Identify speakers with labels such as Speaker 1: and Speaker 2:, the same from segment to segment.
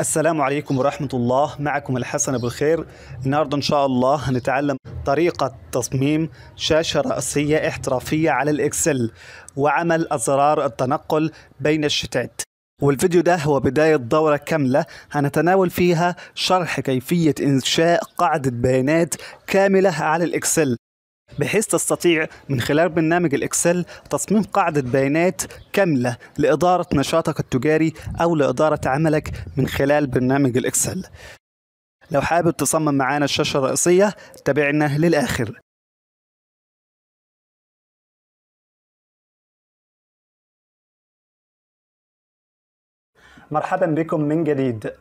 Speaker 1: السلام عليكم ورحمة الله معكم الحسن أبو الخير النهاردة إن شاء الله هنتعلم طريقة تصميم شاشة رأسية احترافية على الإكسل وعمل أزرار التنقل بين الشتات والفيديو ده هو بداية دورة كاملة هنتناول فيها شرح كيفية إنشاء قاعدة بيانات كاملة على الإكسل بحيث تستطيع من خلال برنامج الإكسل تصميم قاعدة بيانات كاملة لإدارة نشاطك التجاري أو لإدارة عملك من خلال برنامج الإكسل لو حابب تصمم معانا الشاشة الرئيسية تابعنا للآخر مرحبا بكم من جديد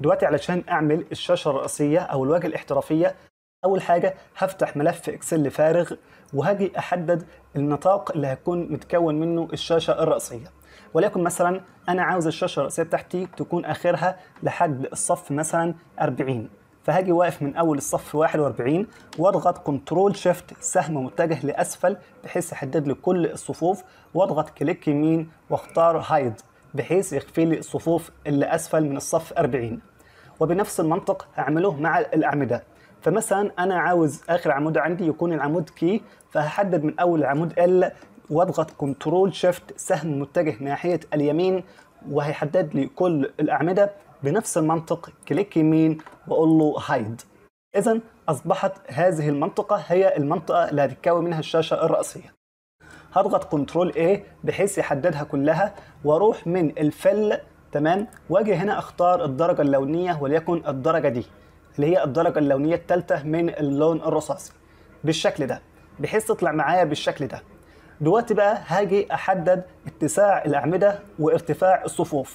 Speaker 1: دلوقتي علشان اعمل الشاشه الرئيسيه او الواجهه الاحترافيه اول حاجه هفتح ملف اكسل فارغ وهاجي احدد النطاق اللي هتكون متكون منه الشاشه الرئيسيه ولكن مثلا انا عاوز الشاشه الرئيسيه بتاعتي تكون اخرها لحد الصف مثلا 40 فهاجي واقف من اول الصف 41 واضغط كنترول شيفت سهم متجه لاسفل بحيث يحدد لي كل الصفوف واضغط كليك يمين واختار هايد بحيث يخفي لي الصفوف اللي اسفل من الصف 40 وبنفس المنطق هعمله مع الاعمده فمثلا انا عاوز اخر عمود عندي يكون العمود كي فهحدد من اول العمود ال واضغط كنترول شيفت سهم متجه ناحيه اليمين وهيحدد لي كل الاعمده بنفس المنطق كليك يمين واقول له هايد اذا اصبحت هذه المنطقه هي المنطقه اللي هتتكون منها الشاشه الرئيسيه هضغط كنترول A بحيث يحددها كلها واروح من الفل تمام واجي هنا اختار الدرجه اللونيه وليكن الدرجه دي اللي هي الدرجه اللونيه الثالثه من اللون الرصاصي بالشكل ده بحيث تطلع معايا بالشكل ده دلوقتي بقى هاجي احدد اتساع الاعمده وارتفاع الصفوف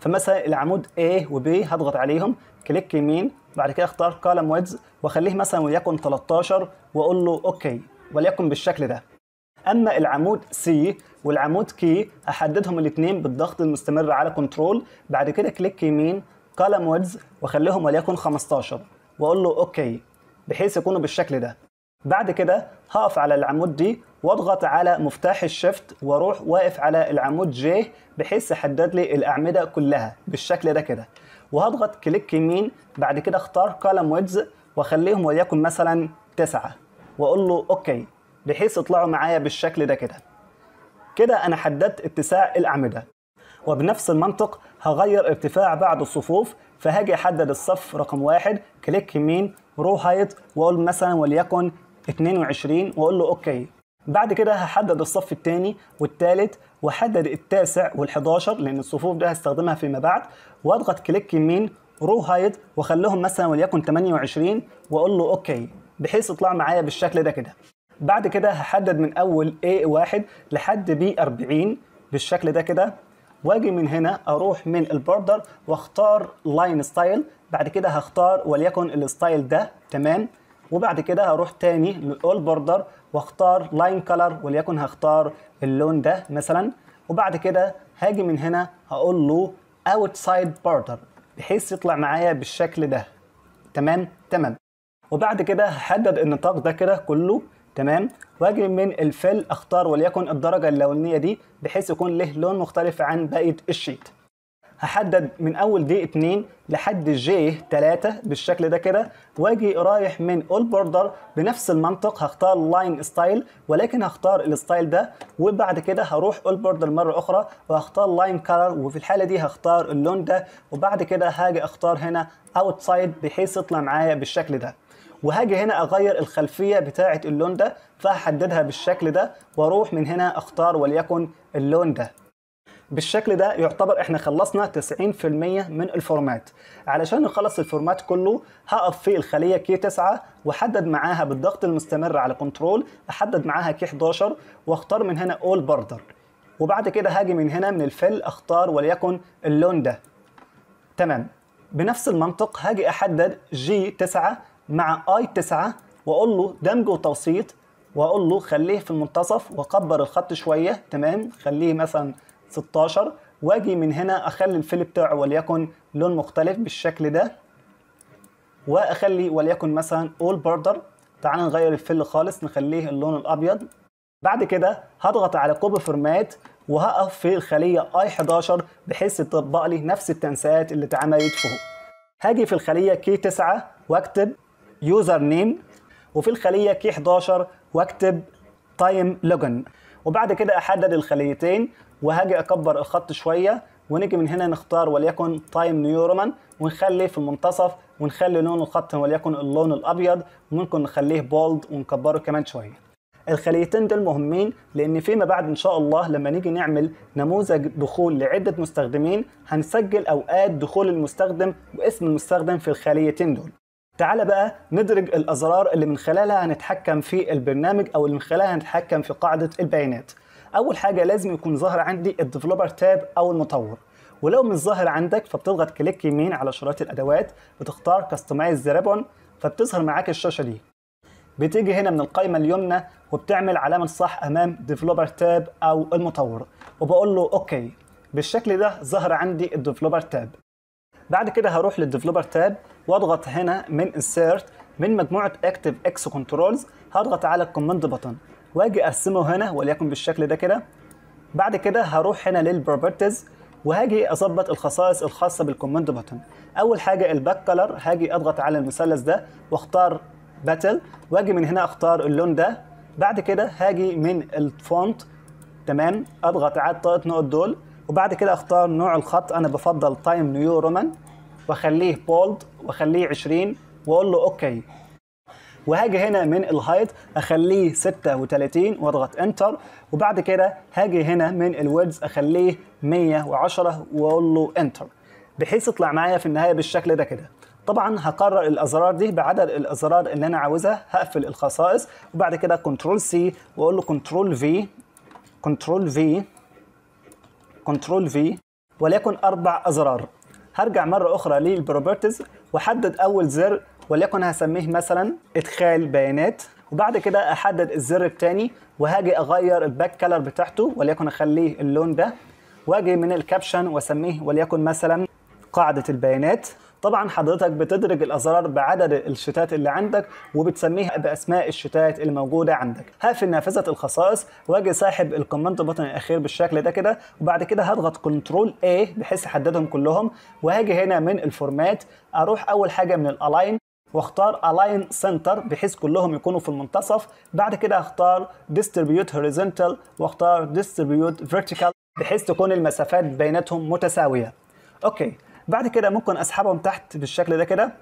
Speaker 1: فمثلا العمود A و B هضغط عليهم كليك يمين بعد كده اختار كولم ويدز واخليه مثلا وليكن 13 واقول له اوكي وليكن بالشكل ده اما العمود C والعمود كي احددهم الاثنين بالضغط المستمر على كنترول بعد كده كليك يمين كولم ويدز واخليهم وليكن 15 واقول له اوكي بحيث يكونوا بالشكل ده بعد كده هقف على العمود دي واضغط على مفتاح الشيفت واروح واقف على العمود جي بحيث يحدد لي الاعمده كلها بالشكل ده كده وهضغط كليك يمين بعد كده اختار كولم ويدز واخليهم وليكن مثلا تسعة واقول له اوكي بحيث يطلعوا معايا بالشكل ده كده كده انا حددت اتساع الاعمده وبنفس المنطق هغير ارتفاع بعض الصفوف فهاجي احدد الصف رقم واحد كليك يمين رو هايت واقول مثلا وليكن 22 واقول له اوكي بعد كده هحدد الصف الثاني والثالث واحدد التاسع وال11 لان الصفوف دي هستخدمها فيما بعد واضغط كليك يمين رو هايت واخليهم مثلا وليكن 28 واقول له اوكي بحيث يطلع معايا بالشكل ده كده بعد كده هحدد من اول A1 لحد B40 بالشكل ده كده واجي من هنا اروح من البوردر واختار لاين ستايل بعد كده هختار وليكن الستايل ده تمام وبعد كده هروح تاني للاول بوردر واختار لاين كلر وليكن هختار اللون ده مثلا وبعد كده هاجي من هنا هقول له اوتسايد بوردر بحيث يطلع معايا بالشكل ده تمام تمام وبعد كده هحدد النطاق ده كده كله تمام واجي من الفل اختار وليكن الدرجه اللونيه دي بحيث يكون له لون مختلف عن بقيه الشيت هحدد من اول دي 2 لحد جي 3 بالشكل ده كده واجي رايح من اول بوردر بنفس المنطق هختار لاين ستايل ولكن هختار الستايل ده وبعد كده هروح اول بوردر مره اخرى وهختار لاين كلر وفي الحاله دي هختار اللون ده وبعد كده هاجي اختار هنا اوتسايد بحيث يطلع معايا بالشكل ده وهاجي هنا اغير الخلفيه بتاعه اللون ده فهحددها بالشكل ده واروح من هنا اختار وليكن اللون ده بالشكل ده يعتبر احنا خلصنا 90% من الفورمات علشان نخلص الفورمات كله هقف في الخليه كي 9 واحدد معاها بالضغط المستمر على كنترول احدد معاها كي 11 واختار من هنا اول بردر وبعد كده هاجي من هنا من الفل اختار وليكن اللون ده تمام بنفس المنطق هاجي احدد جي 9 مع اي 9 واقول له دمج وتوسيط واقول له خليه في المنتصف واكبر الخط شويه تمام خليه مثلا 16 واجي من هنا اخلي الفيل بتاعه وليكن لون مختلف بالشكل ده واخلي وليكن مثلا اول بوردر تعال نغير الفيل خالص نخليه اللون الابيض بعد كده هضغط على كوب فورمات وهقف في الخليه اي 11 بحيث تطبق لي نفس التنسيقات اللي اتعملت فوق هاجي في الخليه كي 9 واكتب يوزر نيم وفي الخليه كي 11 واكتب تايم لوجن وبعد كده احدد الخليتين وهاجي اكبر الخط شويه ونيجي من هنا نختار وليكن تايم نيورمان ونخلي في المنتصف ونخلي لون الخط وليكن اللون الابيض وممكن نخليه بولد ونكبره كمان شويه الخليتين دول مهمين لان فيما بعد ان شاء الله لما نيجي نعمل نموذج دخول لعده مستخدمين هنسجل اوقات دخول المستخدم واسم المستخدم في الخليتين دول تعال بقى ندرج الأزرار اللي من خلالها هنتحكم في البرنامج أو اللي من خلالها هنتحكم في قاعدة البيانات أول حاجة لازم يكون ظاهر عندي الديفلوبر تاب أو المطور ولو مش ظاهر عندك فبتضغط كليك يمين على شرايط الأدوات بتختار كاستمايز ذا ريبون فبتظهر معاك الشاشة دي بتيجي هنا من القائمة اليمنى وبتعمل علامة صح أمام ديفلوبر تاب أو المطور وبقول له أوكي بالشكل ده ظهر عندي الديفلوبر تاب بعد كده هروح للديفلوبر تاب واضغط هنا من انسيرت من مجموعه اكتف اكس كنترولز هضغط على الكوماند بتن واجي اقسمه هنا وليكن بالشكل ده كده بعد كده هروح هنا للبروبرتيز وهاجي اظبط الخصائص الخاصه بالكوماند بتن اول حاجه الباك كلر هاجي اضغط على المثلث ده واختار باتل واجي من هنا اختار اللون ده بعد كده هاجي من الفونت تمام اضغط على الثلاث نقط دول وبعد كده اختار نوع الخط انا بفضل تايم نيو رومان واخليه بولد واخليه 20 واقول له اوكي وهاجي هنا من الهايت اخليه 36 واضغط انتر وبعد كده هاجي هنا من الويدز اخليه 110 واقول له انتر بحيث يطلع معايا في النهايه بالشكل ده كده طبعا هقرر الازرار دي بعدد الازرار اللي انا عاوزها هقفل الخصائص وبعد كده كنترول سي واقول له كنترول في كنترول في كنترول في وليكن اربع ازرار هرجع مرة أخرى للبروبرتيز وأحدد أول زر وليكن هسميه مثلا إدخال بيانات وبعد كده أحدد الزر التاني وهاجي أغير الباك كلر بتاعته وليكن أخليه اللون ده واجي من الكابشن واسميه وليكن مثلا قاعدة البيانات طبعا حضرتك بتدرج الازرار بعدد الشتات اللي عندك وبتسميها باسماء الشتات الموجوده عندك هقفل نافذه الخصائص واجي ساحب الكومنت بوتن الاخير بالشكل ده كده وبعد كده هضغط كنترول اي بحيث احددهم كلهم وهاجي هنا من الفورمات اروح اول حاجه من الالاين واختار الاين سنتر بحيث كلهم يكونوا في المنتصف بعد كده هختار ديستريبيوت هوريزونتال واختار ديستريبيوت فيرتيكال بحيث تكون المسافات بيناتهم متساويه اوكي بعد كده ممكن اسحبهم تحت بالشكل ده كده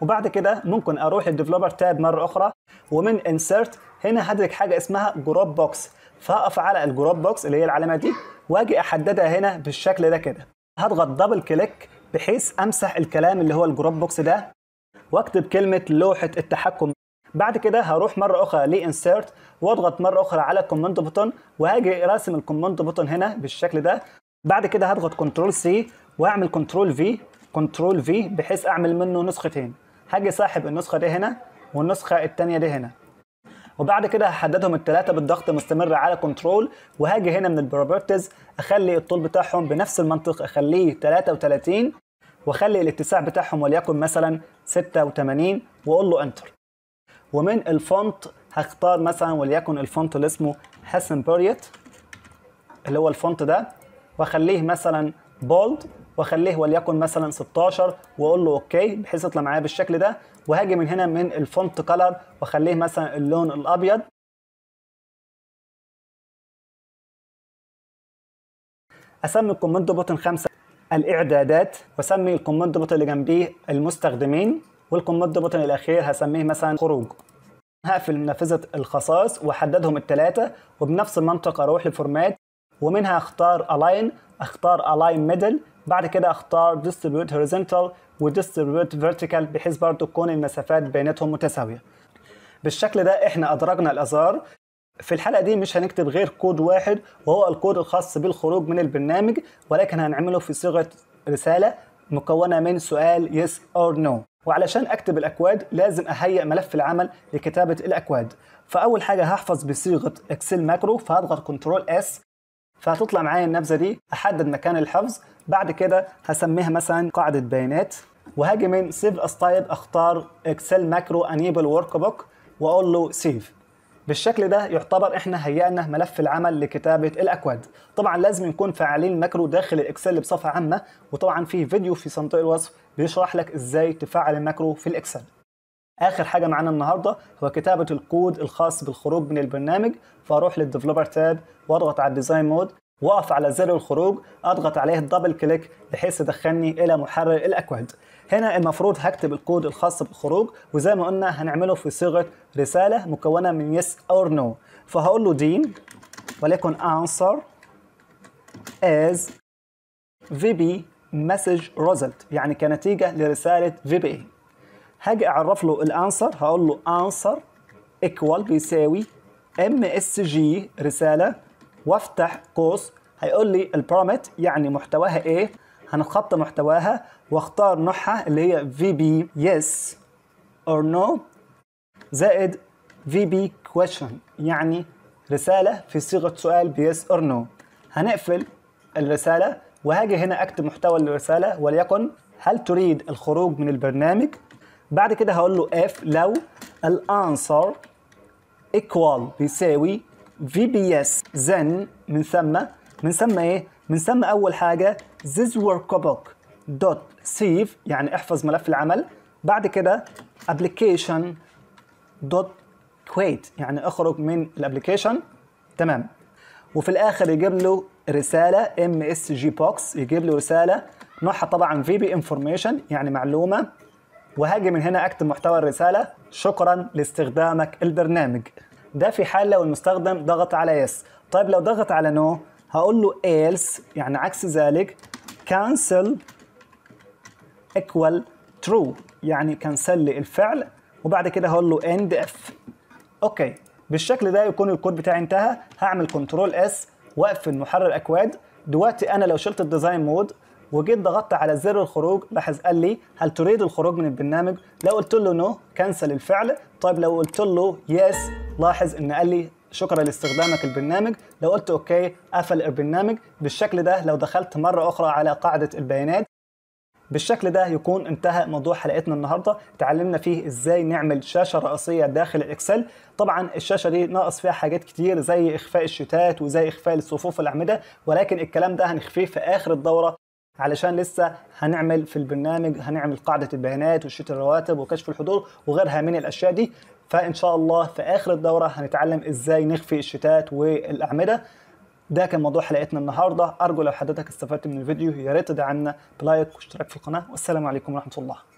Speaker 1: وبعد كده ممكن اروح الديفلوبر تاب مره اخرى ومن انسرت هنا هدرك حاجه اسمها جروب بوكس فهقف على الجروب بوكس اللي هي العلامه دي واجي احددها هنا بالشكل ده كده هضغط دبل كليك بحيث امسح الكلام اللي هو الجروب بوكس ده واكتب كلمه لوحه التحكم بعد كده هروح مرة أخرى لإنسيرت وأضغط مرة أخرى على الكوماند بوتون وهاجي راسم الكوماند بوتون هنا بالشكل ده بعد كده هضغط كنترول سي واعمل كنترول في كنترول في بحيث اعمل منه نسختين هاجي ساحب النسخه دي هنا والنسخه الثانيه دي هنا وبعد كده هحددهم الثلاثه بالضغط مستمر على كنترول وهاجي هنا من البروبرتيز اخلي الطول بتاعهم بنفس المنطق اخليه 33 واخلي الاتساع بتاعهم وليكن مثلا 86 واقول له انتر ومن الفونت هختار مثلا وليكن الفونت اللي اسمه هاسنبريت اللي هو الفونت ده واخليه مثلا بولد واخليه وليكن مثلا 16 واقول له اوكي بحيث يطلع معايا بالشكل ده وهاجي من هنا من الفونت كلر واخليه مثلا اللون الابيض اسمي الكوماند بوتن 5 الاعدادات واسمي الكوماند بوتن اللي جنبيه المستخدمين والكوماند بوتن الاخير هسميه مثلا خروج هقفل نافذه الخصائص واحددهم الثلاثه وبنفس المنطق اروح لفورمات ومنها اختار align اختار align middle بعد كده اختار distribute horizontal distribute vertical بحيث برضو تكون المسافات بينتهم متساويه بالشكل ده احنا ادرجنا الازرار في الحلقه دي مش هنكتب غير كود واحد وهو الكود الخاص بالخروج من البرنامج ولكن هنعمله في صيغه رساله مكونه من سؤال yes or no وعلشان اكتب الاكواد لازم اهيئ ملف العمل لكتابه الاكواد فاول حاجه هحفظ بصيغه اكسل ماكرو فهضغط كنترول اس فهتطلع معايا النبذه دي احدد مكان الحفظ بعد كده هسميها مثلا قاعده بيانات وهاجي من سيف استايل تايب اختار اكسل ماكرو انيبل ورك بوك واقول له سيف بالشكل ده يعتبر احنا هيئنا ملف العمل لكتابه الاكواد طبعا لازم نكون فعالين ماكرو داخل الاكسل بصفه عامه وطبعا في فيديو في صندوق الوصف بيشرح لك ازاي تفعل الماكرو في الاكسل اخر حاجه معانا النهارده هو كتابه الكود الخاص بالخروج من البرنامج فاروح للديفلوبر تاب واضغط على الديزاين مود واقف على زر الخروج اضغط عليه الدبل كليك بحيث يدخلني الى محرر الاكواد هنا المفروض هكتب الكود الخاص بالخروج وزي ما قلنا هنعمله في صيغه رساله مكونه من يس اور نو فهقول له دين ولكن answer as vb message result يعني كنتيجه لرساله بي هاجي اعرف له الانسر هقول له انسر ايكوال بيساوي ام اس جي رساله وافتح قوس هيقول لي البرامت يعني محتواها ايه هنخطى محتواها واختار نوعها اللي هي في بي يس اور نو زائد في بي كويشن يعني رسالة في صيغة سؤال بيس اور نو هنقفل الرسالة وهاجي هنا أكتب محتوى الرسالة وليكن هل تريد الخروج من البرنامج بعد كده هقول له اف لو الانسر ايكوال بيساوي في بي اس زن من ثم من ثم ايه؟ من ثم اول حاجه this workbook دوت سيف يعني احفظ ملف العمل بعد كده ابلكيشن دوت كويت يعني اخرج من الابلكيشن تمام وفي الاخر يجيب له رساله ام اس جي بوكس يجيب له رساله نوعها طبعا في بي انفورميشن يعني معلومه وهاجي من هنا اكتب محتوى الرساله شكرا لاستخدامك البرنامج ده في حال لو المستخدم ضغط على يس طيب لو ضغط على نو no, هقول له ايلس يعني عكس ذلك كانسل equal ترو يعني كنسل لي الفعل وبعد كده هقول له اند اف اوكي بالشكل ده يكون الكود بتاعي انتهى هعمل كنترول اس واقفل محرر اكواد دلوقتي انا لو شلت الديزاين مود وجيت ضغطت على زر الخروج لاحظ قال لي هل تريد الخروج من البرنامج لو قلت له نو كنسل الفعل طيب لو قلت له يس لاحظ ان قال لي شكرا لاستخدامك البرنامج لو قلت اوكي قفل البرنامج بالشكل ده لو دخلت مره اخرى على قاعده البيانات بالشكل ده يكون انتهى موضوع حلقتنا النهارده اتعلمنا فيه ازاي نعمل شاشه رئيسيه داخل الاكسل طبعا الشاشه دي ناقص فيها حاجات كتير زي اخفاء الشتات وزي اخفاء الصفوف الاعمده ولكن الكلام ده هنخفيه في اخر الدوره علشان لسه هنعمل في البرنامج هنعمل قاعده البيانات وشيت الرواتب وكشف الحضور وغيرها من الاشياء دي فان شاء الله في اخر الدوره هنتعلم ازاي نخفي الشتات والاعمده ده كان موضوع حلقتنا النهارده ارجو لو حضرتك استفدت من الفيديو يا ريت تدعمنا بلايك واشتراك في القناه والسلام عليكم ورحمه الله